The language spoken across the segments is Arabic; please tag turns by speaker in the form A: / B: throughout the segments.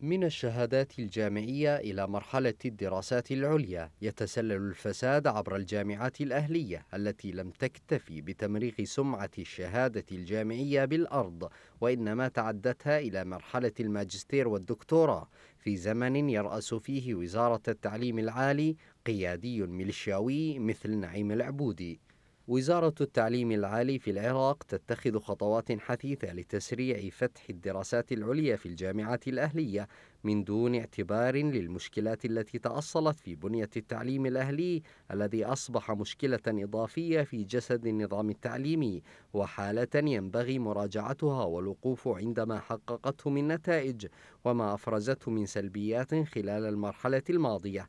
A: من الشهادات الجامعية إلى مرحلة الدراسات العليا يتسلل الفساد عبر الجامعات الأهلية التي لم تكتفي بتمريغ سمعة الشهادة الجامعية بالأرض وإنما تعدتها إلى مرحلة الماجستير والدكتوراه في زمن يرأس فيه وزارة التعليم العالي قيادي ميليشياوي مثل نعيم العبودي وزارة التعليم العالي في العراق تتخذ خطوات حثيثة لتسريع فتح الدراسات العليا في الجامعات الأهلية من دون اعتبار للمشكلات التي تأصلت في بنية التعليم الأهلي الذي أصبح مشكلة إضافية في جسد النظام التعليمي وحالة ينبغي مراجعتها والوقوف عندما حققته من نتائج وما أفرزته من سلبيات خلال المرحلة الماضية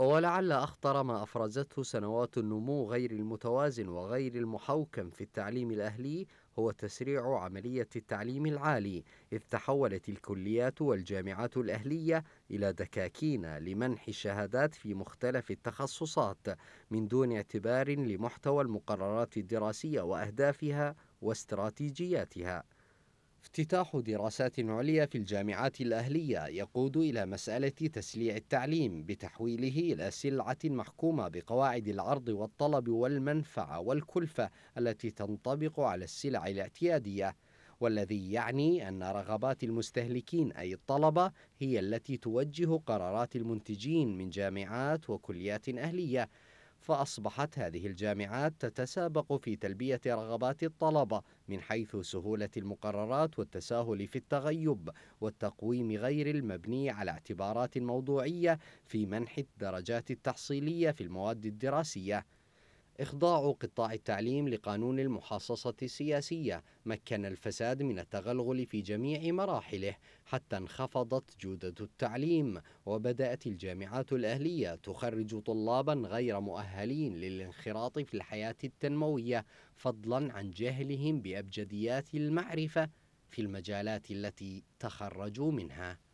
A: ولعل أخطر ما أفرزته سنوات النمو غير المتوازن وغير المحوكم في التعليم الأهلي هو تسريع عملية التعليم العالي، إذ تحولت الكليات والجامعات الأهلية إلى دكاكين لمنح الشهادات في مختلف التخصصات من دون اعتبار لمحتوى المقررات الدراسية وأهدافها واستراتيجياتها. افتتاح دراسات عليا في الجامعات الأهلية يقود إلى مسألة تسليع التعليم بتحويله إلى سلعة محكومة بقواعد العرض والطلب والمنفعة والكلفة التي تنطبق على السلع الاعتيادية والذي يعني أن رغبات المستهلكين أي الطلبة هي التي توجه قرارات المنتجين من جامعات وكليات أهلية فأصبحت هذه الجامعات تتسابق في تلبية رغبات الطلبة من حيث سهولة المقررات والتساهل في التغيب والتقويم غير المبني على اعتبارات موضوعية في منح الدرجات التحصيلية في المواد الدراسية إخضاع قطاع التعليم لقانون المحاصصة السياسية مكن الفساد من التغلغل في جميع مراحله حتى انخفضت جودة التعليم وبدأت الجامعات الأهلية تخرج طلابا غير مؤهلين للانخراط في الحياة التنموية فضلا عن جهلهم بأبجديات المعرفة في المجالات التي تخرجوا منها